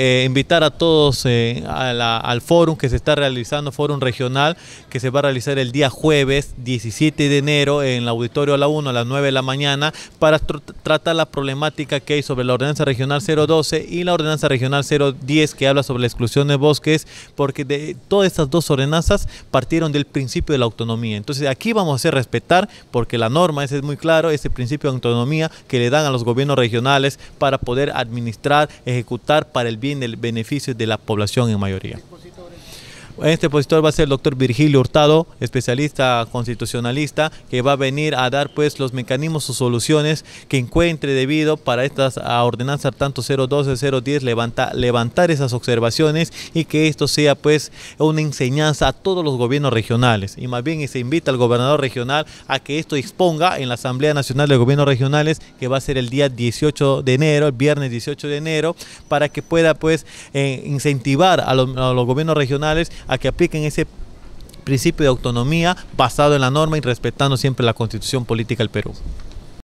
Eh, invitar a todos eh, al fórum que se está realizando, fórum regional, que se va a realizar el día jueves 17 de enero en el auditorio a la 1 a las 9 de la mañana para tratar la problemática que hay sobre la ordenanza regional 012 y la ordenanza regional 010 que habla sobre la exclusión de bosques, porque de, todas estas dos ordenanzas partieron del principio de la autonomía. Entonces aquí vamos a hacer respetar, porque la norma es muy claro, ese principio de autonomía que le dan a los gobiernos regionales para poder administrar, ejecutar para el bien en el beneficio de la población en mayoría. Este positor va a ser el doctor Virgilio Hurtado, especialista constitucionalista, que va a venir a dar pues los mecanismos o soluciones que encuentre debido para estas ordenanzas tanto 012, 010, levantar esas observaciones y que esto sea pues una enseñanza a todos los gobiernos regionales. Y más bien se invita al gobernador regional a que esto exponga en la Asamblea Nacional de Gobiernos Regionales, que va a ser el día 18 de enero, el viernes 18 de enero, para que pueda pues eh, incentivar a los gobiernos regionales a que apliquen ese principio de autonomía basado en la norma y respetando siempre la constitución política del Perú.